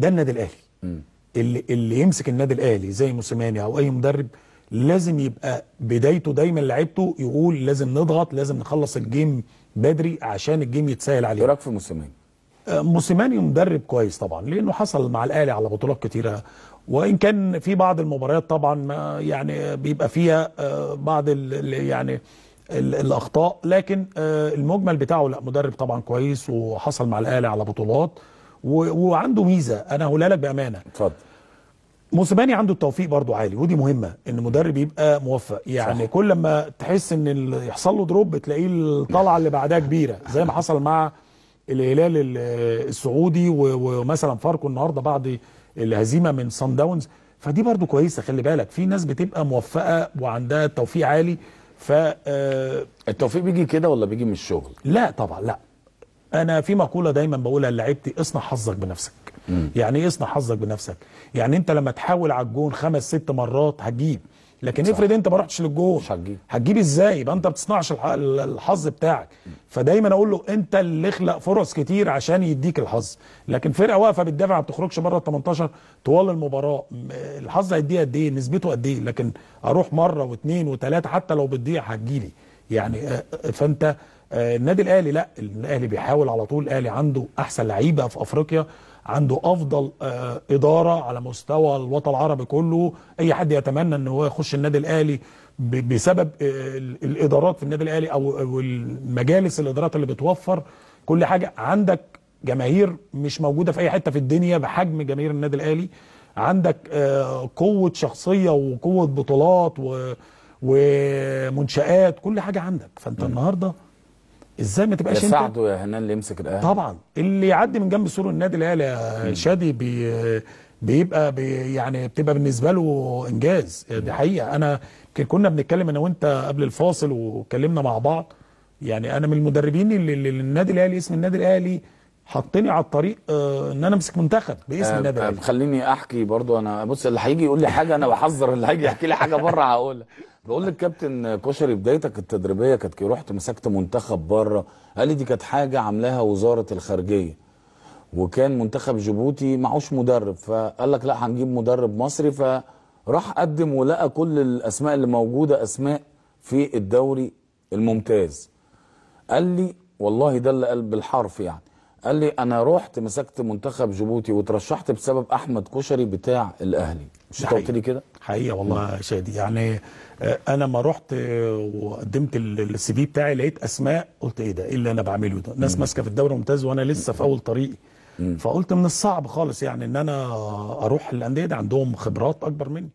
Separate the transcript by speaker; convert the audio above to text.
Speaker 1: ده النادي الاهلي اللي اللي يمسك النادي الاهلي زي موسيماني او اي مدرب لازم يبقى بدايته دايما لعيبته يقول لازم نضغط لازم نخلص الجيم بدري عشان الجيم يتسهل عليه إيه رايك في موسيماني آه، موسيماني مدرب كويس طبعا لانه حصل مع الاهلي على بطولات كتيره وان كان في بعض المباريات طبعا ما آه، يعني بيبقى فيها آه، بعض يعني الاخطاء لكن المجمل بتاعه لا مدرب طبعا كويس وحصل مع الاهلي على بطولات وعنده ميزه انا هقولها لك بامانه اتفضل موسيماني عنده التوفيق برضه عالي ودي مهمه ان مدرب يبقى موفق يعني صح. كل ما تحس ان يحصل له دروب تلاقيه الطلعه اللي بعدها كبيره زي ما حصل مع الهلال السعودي ومثلا فاركو النهارده بعد الهزيمه من سان داونز فدي برضو كويسه خلي بالك في ناس بتبقى موفقه وعندها توفيق عالي ف آه، التوفيق بيجي كده ولا بيجي من الشغل لا طبعا لا انا في مقوله دايما بقولها لعيبتي اصنع حظك بنفسك مم. يعني ايه اصنع حظك بنفسك يعني انت لما تحاول على الجون خمس ست مرات هتجيب لكن صح. افرض انت ما رحتش للجون مش هتجيب هتجيب ازاي يبقى انت ما بتصنعش الحظ بتاعك فدايما اقول له انت اللي اخلق فرص كتير عشان يديك الحظ لكن فرقه واقفه بتدافع ما بتخرجش بره ال 18 طوال المباراه الحظ هيديها قد ايه نسبته قد ايه لكن اروح مره واثنين وثلاثه حتى لو بتضيع هتجيلي يعني آه، آه، فانت آه، النادي الاهلي لا الاهلي بيحاول على طول الاهلي عنده احسن لعيبه في افريقيا عنده افضل آه، اداره على مستوى الوطن العربي كله اي حد يتمنى ان هو يخش النادي الاهلي بسبب آه، الادارات في النادي الاهلي او المجالس الادارات اللي بتوفر كل حاجه عندك جماهير مش موجوده في اي حته في الدنيا بحجم جماهير النادي الاهلي عندك قوه شخصيه وقوه بطولات ومنشآت كل حاجه عندك فانت النهارده ازاي ما تبقاش انت
Speaker 2: يا هنان اللي يمسك الاهلي طبعا
Speaker 1: اللي يعدي من جنب سور النادي الاهلي يا شادي بي بيبقى بي يعني بتبقى بالنسبه له انجاز دي حقيقه انا كنا بنتكلم انا وانت قبل الفاصل واتكلمنا مع بعض يعني انا من المدربين اللي, اللي النادي الاهلي اسم النادي الاهلي حطني على الطريق آه، ان انا امسك منتخب باسم آه، النادي الاهلي آه،
Speaker 2: خليني احكي برضو انا بص اللي هيجي يقول لي حاجه انا بحذر اللي هيجي يحكي لي حاجه بره هقولها بقول لك كابتن كشري بدايتك التدريبيه كانت رحت مسكت منتخب بره قال لي دي كانت حاجه عاملاها وزاره الخارجيه وكان منتخب جيبوتي معهوش مدرب فقال لك لا هنجيب مدرب مصري فراح قدم ولقى كل الاسماء اللي موجوده اسماء في الدوري الممتاز قال لي والله ده اللي قال بالحرف يعني قال لي انا رحت مسكت منتخب جيبوتي وترشحت بسبب احمد كشري بتاع الاهلي مش قلت لي كده حقيقه والله
Speaker 1: يا شادي يعني آه، انا ما رحت وقدمت السي في بتاعي لقيت اسماء قلت ايه ده ايه اللي انا بعمله ده ناس ماسكه في الدوري الممتاز وانا لسه في اول طريقي فقلت من الصعب خالص يعني ان انا اروح الانديه دي عندهم خبرات اكبر مني